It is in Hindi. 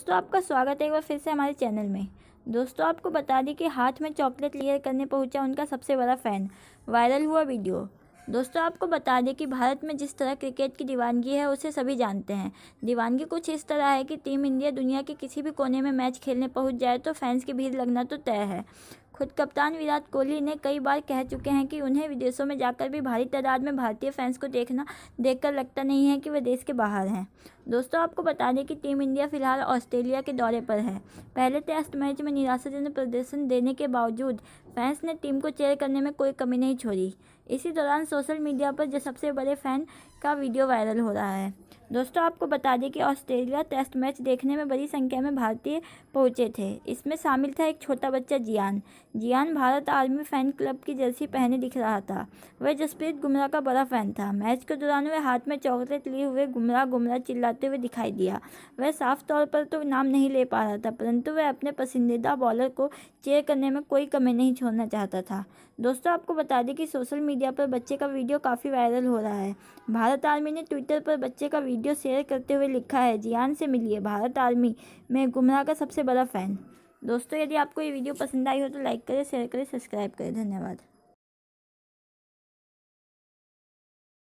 दोस्तों आपका स्वागत है एक बार फिर से हमारे चैनल में दोस्तों आपको बता दें कि हाथ में चॉकलेट क्लियर करने पहुंचा उनका सबसे बड़ा फ़ैन वायरल हुआ वीडियो दोस्तों आपको बता दें कि भारत में जिस तरह क्रिकेट की दीवानगी है उसे सभी जानते हैं दीवानगी कुछ इस तरह है कि टीम इंडिया दुनिया के किसी भी कोने में मैच खेलने पहुंच जाए तो फैंस की भीड़ लगना तो तय है खुद कप्तान विराट कोहली ने कई बार कह चुके हैं कि उन्हें विदेशों में जाकर भी भारी तादाद में भारतीय फैंस को देखना देखकर लगता नहीं है कि वे देश के बाहर हैं दोस्तों आपको बता दें कि टीम इंडिया फिलहाल ऑस्ट्रेलिया के दौरे पर है पहले टेस्ट मैच में निराशाजनक प्रदर्शन देने के बावजूद फैंस ने टीम को चेयर करने में कोई कमी नहीं छोड़ी इसी दौरान सोशल मीडिया पर जो सबसे बड़े फ़ैन का वीडियो वायरल हो रहा है दोस्तों आपको बता दें कि ऑस्ट्रेलिया टेस्ट मैच देखने में बड़ी संख्या में भारतीय पहुंचे थे इसमें शामिल था एक छोटा बच्चा Jiyan Jiyan Bharat army fan club की जर्सी पहने दिख रहा था वह जसप्रीत गुमराह का बड़ा फ़ैन था मैच के दौरान वह हाथ में चॉकलेट लिए हुए गुमराह गुमराह चिल्लाते हुए दिखाई दिया वह साफ तौर पर तो नाम नहीं ले पा रहा था परंतु वह अपने पसंदीदा बॉलर को चेयर करने में कोई कमी नहीं छोड़ना चाहता था दोस्तों आपको बता दें कि सोशल मीडिया पर बच्चे का वीडियो काफ़ी वायरल हो रहा है भारत आर्मी ने ट्विटर पर बच्चे का वीडियो शेयर करते हुए लिखा है जियान से मिलिए भारत आर्मी में गुमराह का सबसे बड़ा फ़ैन दोस्तों यदि आपको ये वीडियो पसंद आई हो तो लाइक करें शेयर करें सब्सक्राइब करें धन्यवाद